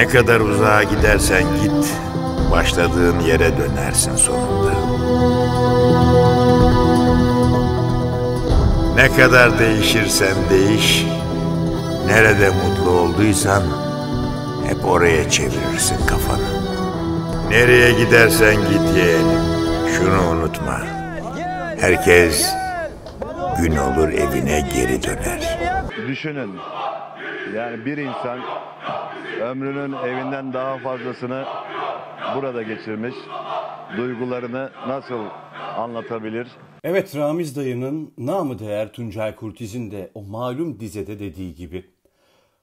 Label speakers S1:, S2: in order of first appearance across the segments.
S1: Ne kadar uzağa gidersen git, başladığın yere dönersin sonunda. Ne kadar değişirsen değiş, nerede mutlu olduysan hep oraya çevirirsin kafanı. Nereye gidersen git yeğenim, şunu unutma. Herkes gün olur evine geri döner. Düşünün, yani bir insan ömrünün evinden daha fazlasını burada geçirmiş. Duygularını nasıl anlatabilir? Evet Ramiz dayının namı değer Tuncay Kurtiz'in de o malum dizede dediği gibi.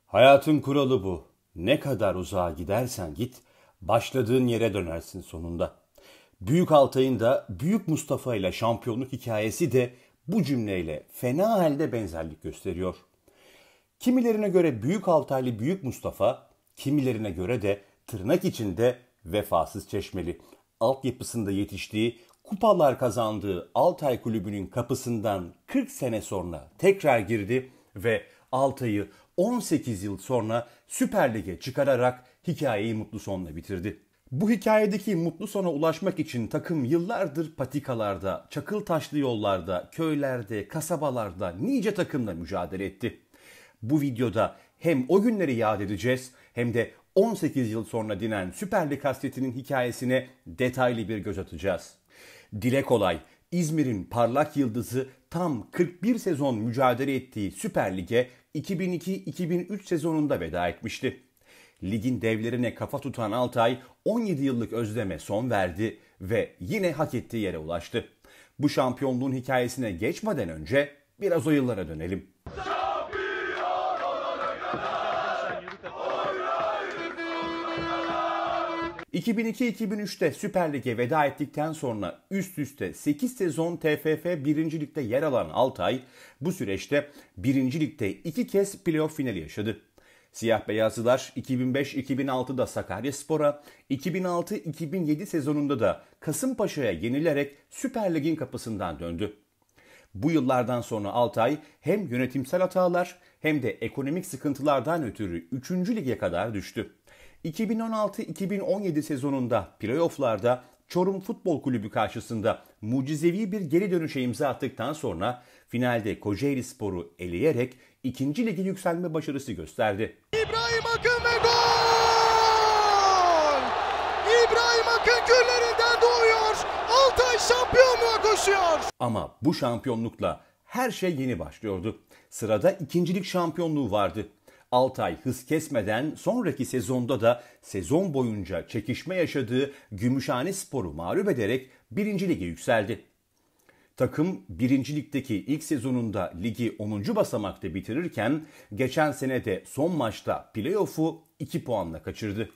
S1: Hayatın kuralı bu. Ne kadar uzağa gidersen git, başladığın yere dönersin sonunda. Büyük Altay'ın da Büyük Mustafa ile şampiyonluk hikayesi de bu cümleyle fena halde benzerlik gösteriyor. Kimilerine göre Büyük Altaylı Büyük Mustafa kimilerine göre de tırnak içinde vefasız çeşmeli. Altyapısında yetiştiği, kupalar kazandığı Altay Kulübü'nün kapısından 40 sene sonra tekrar girdi ve Altay'ı 18 yıl sonra Süper Lig'e çıkararak hikayeyi mutlu sonla bitirdi. Bu hikayedeki mutlu sona ulaşmak için takım yıllardır patikalarda, çakıl taşlı yollarda, köylerde, kasabalarda nice takımla mücadele etti. Bu videoda hem o günleri yad edeceğiz hem de 18 yıl sonra dinen Süper Lig hasretinin hikayesine detaylı bir göz atacağız. Dile kolay, İzmir'in parlak yıldızı tam 41 sezon mücadele ettiği Süper Lig'e 2002-2003 sezonunda veda etmişti. Ligin devlerine kafa tutan Altay 17 yıllık özleme son verdi ve yine hak ettiği yere ulaştı. Bu şampiyonluğun hikayesine geçmeden önce biraz o yıllara dönelim. 2002-2003'te Süper Lig'e veda ettikten sonra üst üste 8 sezon TFF 1. Lig'de yer alan Altay bu süreçte 1. Lig'de 2 kez playoff finali yaşadı. Siyah beyazlılar 2005-2006'da Sakaryaspor'a, 2006-2007 sezonunda da Kasımpaşa'ya yenilerek Süper Lig'in kapısından döndü. Bu yıllardan sonra Altay hem yönetimsel hatalar hem de ekonomik sıkıntılardan ötürü 3. lige kadar düştü. 2016-2017 sezonunda playofflarda Çorum Futbol Kulübü karşısında mucizevi bir geri dönüşe imza attıktan sonra finalde Kocaeli Spor'u eleyerek ikinci ligi yükselme başarısı gösterdi. İbrahim Akın ve gol! İbrahim Akın küllerinden doğuyor. Altay şampiyonluğa koşuyor. Ama bu şampiyonlukla her şey yeni başlıyordu. Sırada ikincilik şampiyonluğu vardı. Altay hız kesmeden sonraki sezonda da sezon boyunca çekişme yaşadığı Gümüşhane Spor'u mağlup ederek birinci Lig'e yükseldi. Takım birincilikteki ilk sezonunda ligi 10. basamakta bitirirken geçen sene de son maçta playoff'u 2 puanla kaçırdı.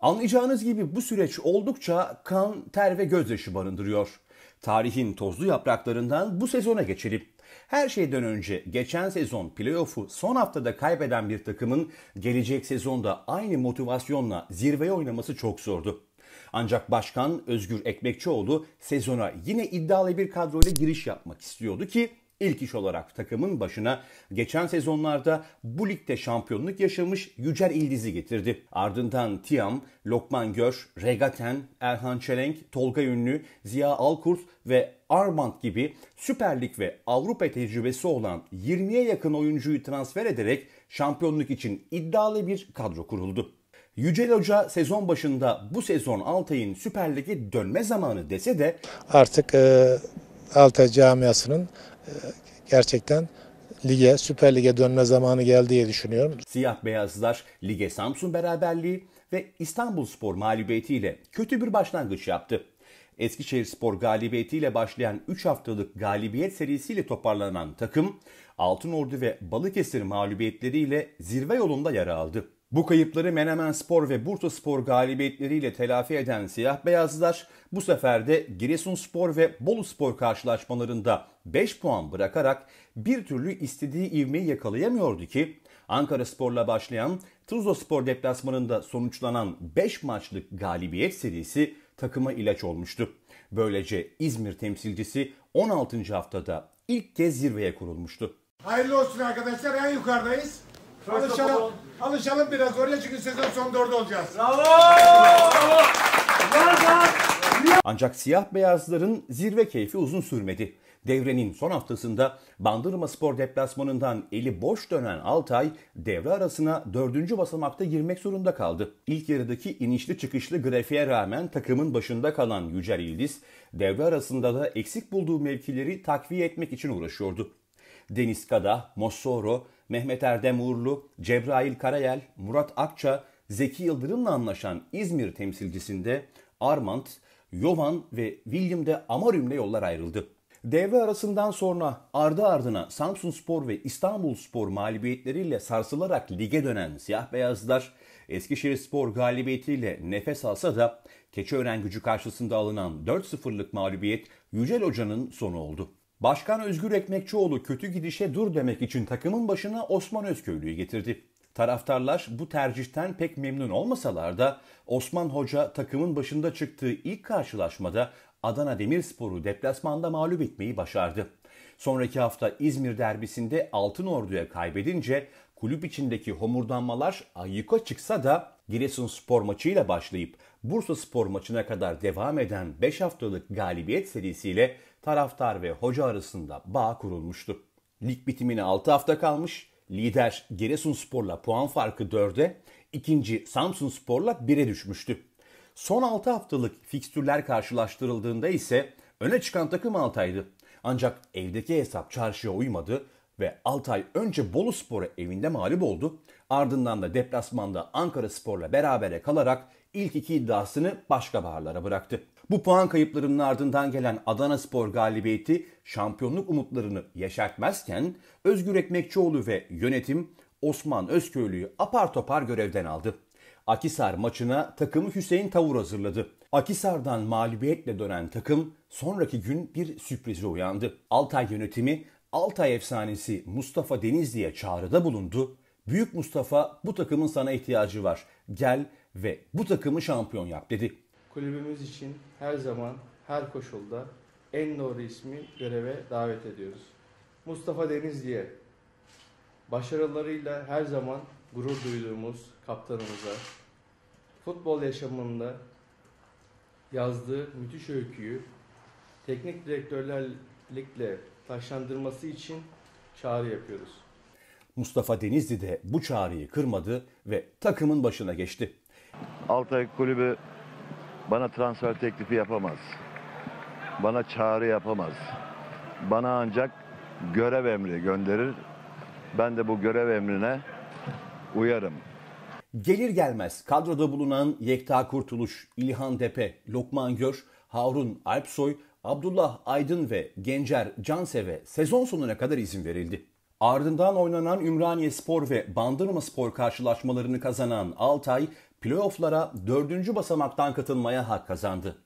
S1: Anlayacağınız gibi bu süreç oldukça kan, ter ve gözyaşı barındırıyor. Tarihin tozlu yapraklarından bu sezona geçelim. Her şeyden önce geçen sezon playoff'u son haftada kaybeden bir takımın gelecek sezonda aynı motivasyonla zirveye oynaması çok zordu. Ancak başkan Özgür Ekmekçioğlu sezona yine iddialı bir kadroyla giriş yapmak istiyordu ki İlk iş olarak takımın başına geçen sezonlarda bu ligde şampiyonluk yaşamış Yücel İldiz'i getirdi. Ardından Tiam, Lokman Gör, Regaten, Erhan Çelenk, Tolga Ünlü, Ziya Alkurt ve Armand gibi Süper Lig ve Avrupa tecrübesi olan 20'ye yakın oyuncuyu transfer ederek şampiyonluk için iddialı bir kadro kuruldu. Yücel Hoca sezon başında bu sezon Altay'ın Süper Lig'e dönme zamanı dese de artık e, Altay camiasının gerçekten lige, Süper Lig'e dönme zamanı geldi diye düşünüyorum. Siyah beyazlar lige Samsun beraberliği ve İstanbul Spor mağlubiyetiyle kötü bir başlangıç yaptı. Eskişehir Spor galibiyetiyle başlayan 3 haftalık galibiyet serisiyle toparlanan takım, Altınordu ve Balıkesir mağlubiyetleriyle zirve yolunda yara aldı. Bu kayıpları Menemen Spor ve Bursa Spor galibiyetleriyle telafi eden Siyah Beyazlar bu sefer de Giresun Spor ve Bolu Spor karşılaşmalarında 5 puan bırakarak bir türlü istediği ivmeyi yakalayamıyordu ki Ankara Spor'la başlayan Tuzla Spor deplasmanında sonuçlanan 5 maçlık galibiyet serisi takıma ilaç olmuştu. Böylece İzmir temsilcisi 16. haftada ilk kez zirveye kurulmuştu. Hayırlı olsun arkadaşlar en yukarıdayız. Alışalım, alışalım biraz oraya çünkü sezon sonunda orada olacağız. Bravo! Bravo! Ancak siyah beyazların zirve keyfi uzun sürmedi. Devrenin son haftasında Bandırma Spor deplasmanından eli boş dönen Altay devre arasına dördüncü basamakta girmek zorunda kaldı. İlk yarıdaki inişli çıkışlı grafiğe rağmen takımın başında kalan Yücel İldiz devre arasında da eksik bulduğu mevkileri takviye etmek için uğraşıyordu. Deniz Kada, Mossoro, Mehmet Erdem Uğurlu, Cebrail Karayel, Murat Akça, Zeki Yıldırım'la anlaşan İzmir temsilcisinde Armand, Yovan ve William de Amarüm'le yollar ayrıldı. Devre arasından sonra ardı ardına Samsun Spor ve İstanbul Spor mağlubiyetleriyle sarsılarak lige dönen siyah beyazlar Eskişehir Spor galibiyetiyle nefes alsa da Keçiören gücü karşısında alınan 4-0'lık mağlubiyet Yücel Hoca'nın sonu oldu. Başkan Özgür Ekmekçioğlu kötü gidişe dur demek için takımın başına Osman Özköylü'yü getirdi. Taraftarlar bu tercihten pek memnun olmasalar da Osman Hoca takımın başında çıktığı ilk karşılaşmada Adana Demirspor'u deplasmanda mağlup etmeyi başardı. Sonraki hafta İzmir derbisinde Altın Ordu'ya kaybedince kulüp içindeki homurdanmalar ayyuka çıksa da Giresunspor maçıyla başlayıp Bursaspor maçına kadar devam eden 5 haftalık galibiyet serisiyle taraftar ve hoca arasında bağ kurulmuştu. Lig bitimine 6 hafta kalmış, lider Giresunspor'la puan farkı 4'e, ikinci Samsunspor'la 1'e düşmüştü. Son 6 haftalık fikstürler karşılaştırıldığında ise öne çıkan takım Altay'dı. Ancak evdeki hesap çarşıya uymadı ve Altay önce Bolu Spor'a evinde mağlup oldu. Ardından da deplasmanda Ankara Spor'la berabere kalarak ilk iki iddiasını başka baharlara bıraktı. Bu puan kayıplarının ardından gelen Adana Spor galibiyeti şampiyonluk umutlarını yeşertmezken Özgür Ekmekçioğlu ve yönetim Osman Özköylü'yü apar topar görevden aldı. Akisar maçına takımı Hüseyin Tavur hazırladı. Akisar'dan mağlubiyetle dönen takım sonraki gün bir sürprize uyandı. Altay yönetimi Altay efsanesi Mustafa Denizli'ye çağrıda bulundu. Büyük Mustafa bu takımın sana ihtiyacı var. Gel ve bu takımı şampiyon yap dedi kulübümüz için her zaman, her koşulda en doğru ismi göreve davet ediyoruz. Mustafa Denizli'ye başarılarıyla her zaman gurur duyduğumuz kaptanımıza, futbol yaşamında yazdığı müthiş öyküyü teknik direktörlerlikle taşlandırması için çağrı yapıyoruz. Mustafa Denizli de bu çağrıyı kırmadı ve takımın başına geçti. Altay Kulübü bana transfer teklifi yapamaz. Bana çağrı yapamaz. Bana ancak görev emri gönderir. Ben de bu görev emrine uyarım. Gelir gelmez kadroda bulunan Yekta Kurtuluş, İlhan Depe, Lokman Gör, Harun Alpsoy, Abdullah Aydın ve Gencer Cansev'e sezon sonuna kadar izin verildi. Ardından oynanan Ümraniye Spor ve Bandırma Spor karşılaşmalarını kazanan Altay playofflara dördüncü basamaktan katılmaya hak kazandı.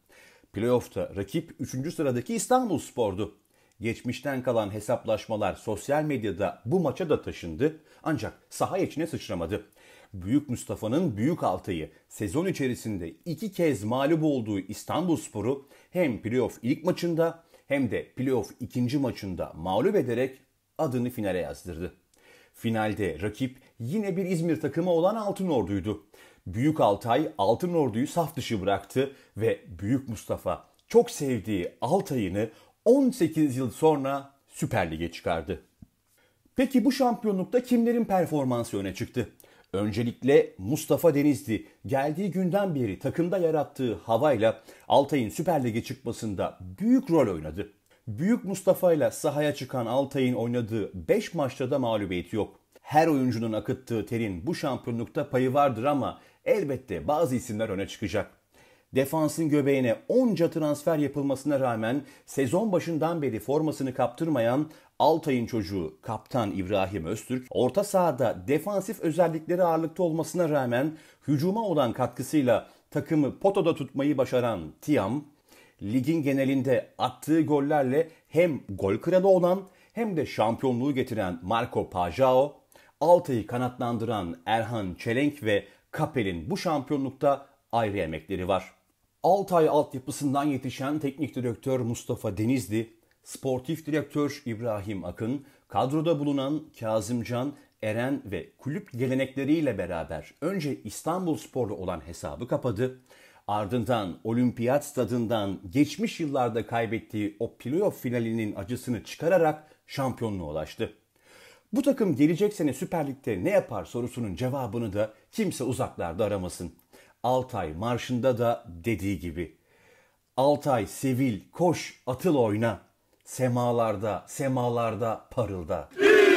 S1: Playoff'ta rakip 3. sıradaki İstanbul Spor'du. Geçmişten kalan hesaplaşmalar sosyal medyada bu maça da taşındı ancak saha içine sıçramadı. Büyük Mustafa'nın büyük altayı sezon içerisinde iki kez mağlup olduğu İstanbul Sporu hem playoff ilk maçında hem de playoff ikinci maçında mağlup ederek adını finale yazdırdı. Finalde rakip yine bir İzmir takımı olan Altınordu'ydu. Büyük Altay Altınordu'yu saf dışı bıraktı ve Büyük Mustafa çok sevdiği Altay'ını 18 yıl sonra Süper Lig'e çıkardı. Peki bu şampiyonlukta kimlerin performansı öne çıktı? Öncelikle Mustafa Denizli geldiği günden beri takımda yarattığı havayla Altay'ın Süper Lig'e çıkmasında büyük rol oynadı. Büyük Mustafa ile sahaya çıkan Altay'ın oynadığı 5 maçta da mağlubiyet yok. Her oyuncunun akıttığı terin bu şampiyonlukta payı vardır ama elbette bazı isimler öne çıkacak. Defansın göbeğine onca transfer yapılmasına rağmen sezon başından beri formasını kaptırmayan Altay'ın çocuğu kaptan İbrahim Öztürk orta sahada defansif özellikleri ağırlıkta olmasına rağmen hücuma olan katkısıyla takımı potoda tutmayı başaran Tiam ligin genelinde attığı gollerle hem gol kralı olan hem de şampiyonluğu getiren Marco Pajao, Altay'ı kanatlandıran Erhan Çelenk ve Kapel'in bu şampiyonlukta ayrı emekleri var. Altay altyapısından yetişen teknik direktör Mustafa Denizli, sportif direktör İbrahim Akın, kadroda bulunan Kazımcan, Eren ve kulüp gelenekleriyle beraber önce İstanbul Sporlu olan hesabı kapadı. Ardından olimpiyat stadından geçmiş yıllarda kaybettiği o playoff finalinin acısını çıkararak şampiyonluğa ulaştı. Bu takım gelecek sene Süper Lig'de ne yapar sorusunun cevabını da kimse uzaklarda aramasın. Altay marşında da dediği gibi. Altay, Sevil, koş, atıl oyna. Semalarda, semalarda, parılda. İyi,